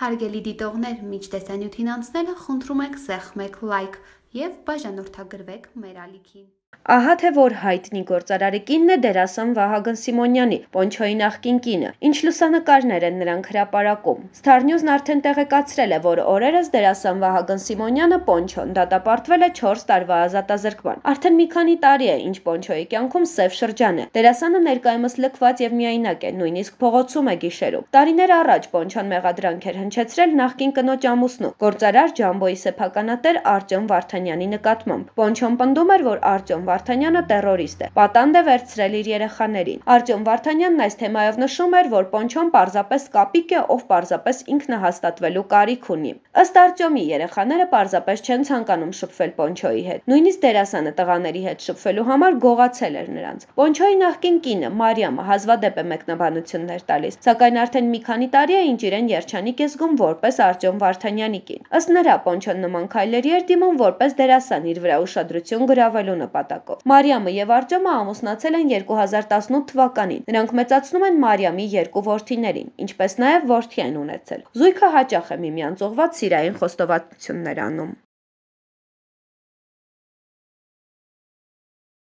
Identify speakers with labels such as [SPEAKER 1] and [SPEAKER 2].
[SPEAKER 1] Հարգելի դիտողներ, միջ տեսանյութին անցնելը խնդրում ենք սեղմեք լայք, եւ բաժանորդագրվեք մեր ալիքին։
[SPEAKER 2] Ահա թե որ հայտնի գործարարի կինն է դերասան Վահագն Սիմոնյանի, Պոնչոյի նախկին կինը։ Ինչ լուսանկարներ են նրանք հրապարակում։ Սթարնյուզն արդեն տեղեկացրել է, որ օրերս դերասան Վահագն Սիմոնյանը Պոնչոն դատապարտվել է 4 տարվա ազատազրկման։ Արդեն մի քանի տարի է, ինչ Պոնչոյի կյանքում սև շրջան է։ Դերասանը ներկայումս լքված եւ միայնակ է, նույնիսկ փողոցում է գիշերում։ Տարիներ առաջ Պոնչոն մեղադրանք էր հնչեցրել նախկին կնոջ ամուսնու, գործարար Ջամբոյի սեփականատեր Արջան Վարդան Վարդանյանի նկատմամբ։ Պոնչոն պնդում էր, որ Արտյոմ Վարդանյանը terrorist է, պատանդ է վերցրել իր երեխաներին։ Արտյոմ Վարդանյանն այս թեմայով նշում էր, որ Պոնչոն պարզապես կապիկ է, ով պարզապես ինքնահաստատվելու կարիք ունի։ Ըստ Արտյոմի երեխաները պարզապես չեն ցանկանում շփվել Պոնչոյի հետ։ Նույնիսկ դերասանը տղաների հետ շփվելու համար գողացել էր նրանց։ Պոնչոյի նախկին կինը Մարիամը հազվադեպ է մեկնաբանություններ տալիս, սակայն արդեն մի քանի տարի է ինչ իրեն երջանիկ է զգում որպես Արտյոմ Վարդանյանի կին։ Ըստ նրա Պոնչոն նման քայլերի էր դիմում որպես որպես դերասան իր վրա ուշադրություն գրավելու նպատակով։ Մարիամը եւ Արտյոմը ամուսնացել են 2018 թվականին։ Նրանք մեծացնում են Մարիամի երկու որդիներին, ինչպես նաեւ որդի են ունեցել։
[SPEAKER 1] Զույգը հաճախ է միմյանց ուղված սիրային խոստովանություններ անում։